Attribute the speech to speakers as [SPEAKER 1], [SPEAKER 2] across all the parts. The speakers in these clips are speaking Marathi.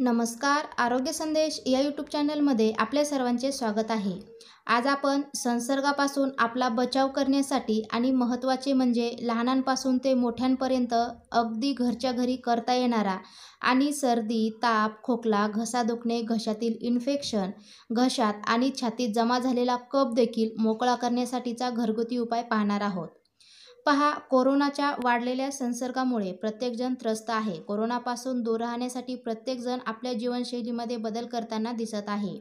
[SPEAKER 1] नमस्कार आरोग्य संदेश या यूट्यूब चॅनलमध्ये आपल्या सर्वांचे स्वागत आहे आज आपण संसर्गापासून आपला बचाव करण्यासाठी आणि महत्त्वाचे म्हणजे लहानांपासून ते मोठ्यांपर्यंत अगदी घरच्या घरी करता येणारा आणि सर्दी ताप खोकला घसा दुखणे घशातील इन्फेक्शन घशात आणि छातीत जमा झालेला कप देखील मोकळा करण्यासाठीचा घरगुती उपाय पाहणार आहोत पहा कोरोनाच्या वाढलेल्या संसर्गामुळे प्रत्येकजण त्रस्त आहे कोरोनापासून दूर राहण्यासाठी प्रत्येकजण आपल्या जीवनशैलीमध्ये बदल करताना दिसत आहे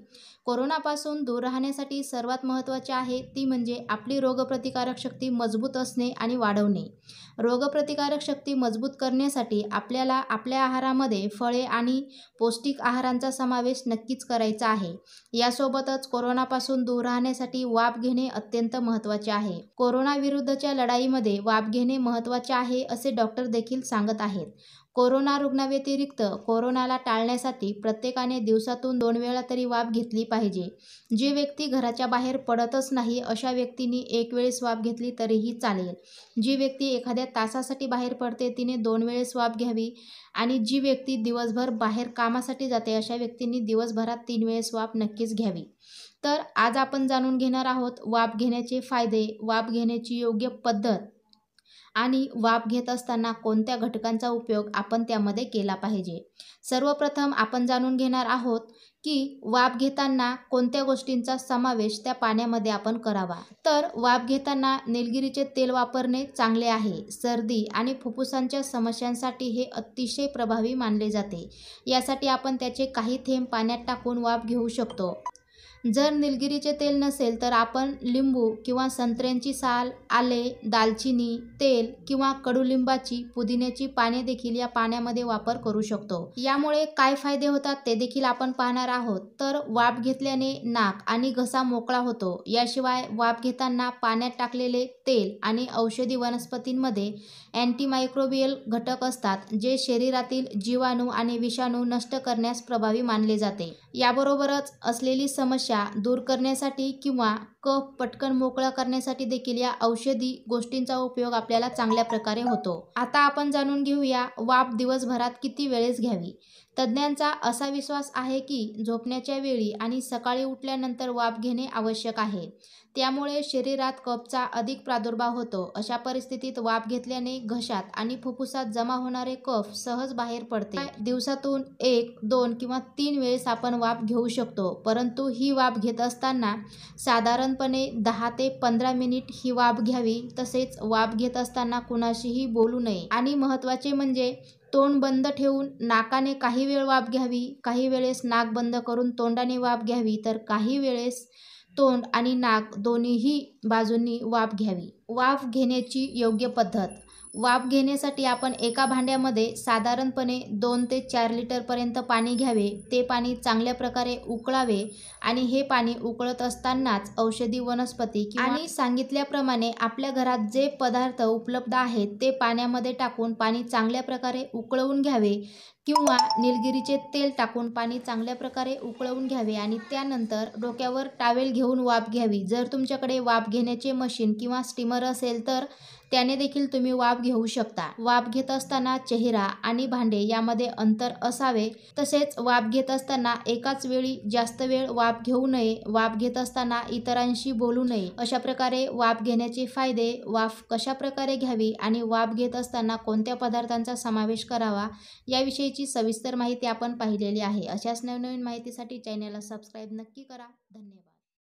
[SPEAKER 1] कोरोनापासून दूर राहण्यासाठी सर्वात महत्त्वाचे आहे ती म्हणजे आपली रोगप्रतिकारक शक्ती मजबूत असणे आणि वाढवणे रोगप्रतिकारक शक्ती मजबूत करण्यासाठी आपल्याला आपल्या आहारामध्ये फळे आणि पौष्टिक आहारांचा समावेश नक्कीच करायचा आहे यासोबतच कोरोनापासून दूर राहण्यासाठी वाप घेणे अत्यंत महत्त्वाचे आहे कोरोनाविरुद्धच्या लढाईमध्ये मध्ये वाप घेणे महत्त्वाचे आहे असे डॉक्टर देखील सांगत आहेत कोरोना रुग्णाव्यतिरिक्त कोरोनाला टाळण्यासाठी प्रत्येकाने दिवसातून दोन वेळा तरी वाप घेतली पाहिजे जी व्यक्ती घराच्या बाहेर पडतच नाही अशा व्यक्तींनी एक वेळेस वाप घेतली तरीही चालेल जी व्यक्ती एखाद्या तासासाठी बाहेर पडते तिने दोन वेळेस वाप घ्यावी आणि जी व्यक्ती दिवसभर बाहेर कामासाठी जाते अशा व्यक्तींनी दिवसभरात तीन वेळेस वाप नक्कीच घ्यावी तर आज आपण जाणून घेणार आहोत वाप घेण्याचे फायदे वाप घेण्याची योग्य पद्धत आणि वाफ घेत असताना कोणत्या घटकांचा उपयोग आपण त्यामध्ये केला पाहिजे सर्वप्रथम आपण जाणून घेणार आहोत की वाफ घेताना कोणत्या गोष्टींचा समावेश त्या पाण्यामध्ये आपण करावा तर वाफ घेताना निलगिरीचे तेल वापरणे चांगले आहे सर्दी आणि फुफ्फुसांच्या समस्यांसाठी हे अतिशय प्रभावी मानले जाते यासाठी आपण त्याचे काही थेंब पाण्यात टाकून वाफ घेऊ शकतो जर निलगिरीचे तेल नसेल तर आपण लिंबू किंवा संत्र्यांची साल आले दालचिनी तेल किंवा कडुलिंबाची पुदिन्याची पाने देखील या पाण्यामध्ये वापर करू शकतो यामुळे काय फायदे होतात ते देखील आपण पाहणार आहोत तर वाफ घेतल्याने नाक आणि घसा मोकळा होतो याशिवाय वाफ घेताना पाण्यात टाकलेले तेल आणि औषधी वनस्पतींमध्ये अँटीमायक्रोबियल घटक असतात जे शरीरातील जीवाणू आणि विषाणू नष्ट करण्यास प्रभावी मानले जाते याबरोबरच असलेली सम समस्या दूर करण्यासाठी किंवा कफ पटकन मोकळा करण्यासाठी देखील या औषधी गोष्टींचा उपयोग आपल्याला चांगल्या प्रकारे होतो आता आपण जाणून घेऊया वाप दिवसभरात किती वेळेस घ्यावी तज्ज्ञांचा असा विश्वास आहे की झोपण्याच्या वेळी आणि सकाळी उठल्यानंतर वाफ घेणे आवश्यक आहे त्यामुळे शरीरात कफचा अधिक प्रादुर्भाव होतो अशा परिस्थितीत वाफ घेतल्याने घशात आणि फुफ्फुसात जमा होणारे कफ सहज बाहेर पडते दिवसातून एक दोन किंवा तीन वेळेस आपण वाफ घेऊ शकतो परंतु ही वाफ घेत असताना साधारणपणे दहा ते पंधरा मिनिट ही वाफ घ्यावी तसेच वाफ घेत असताना कुणाशीही बोलू नये आणि महत्त्वाचे म्हणजे तोंड बंद ठेवून नाकाने काही वेळ वाफ घ्यावी काही वेळेस नाक बंद करून तोंडाने वाफ घ्यावी तर काही वेळेस तोंड आणि नाक दोन्हीही बाजूंनी वाफ घ्यावी वाफ घेण्याची योग्य पद्धत वाफ घेण्यासाठी आपण एका भांड्यामध्ये साधारणपणे दोन ते चार लिटरपर्यंत पाणी घ्यावे ते पाणी चांगल्या प्रकारे उकळावे आणि हे पाणी उकळत असतानाच औषधी वनस्पती आणि सांगितल्याप्रमाणे आपल्या घरात जे पदार्थ उपलब्ध आहेत ते पाण्यामध्ये टाकून पाणी चांगल्या प्रकारे उकळवून घ्यावे किंवा निलगिरीचे तेल टाकून पाणी चांगल्या प्रकारे उकळवून घ्यावे आणि त्यानंतर डोक्यावर टावेल घेऊन वाफ घ्यावी जर तुमच्याकडे वाफ घेण्याचे मशीन किंवा स्टीमर असेल तर त्याने देखील तुम्ही वाफ घेऊ शकता वाफ घेत असताना चेहरा आणि भांडे यामध्ये अंतर असावे तसेच वाफ घेत असताना एकाच वेळी जास्त वेळ वाफ घेऊ नये वाफ घेत असताना इतरांशी बोलू नये अशा प्रकारे वाफ घेण्याचे फायदे वाफ कशा प्रकारे घ्यावी आणि वाफ घेत असताना कोणत्या पदार्थांचा समावेश करावा याविषयीची सविस्तर माहिती आपण पाहिलेली आहे अशाच नवनवीन माहितीसाठी चॅनेलला सबस्क्राईब नक्की करा धन्यवाद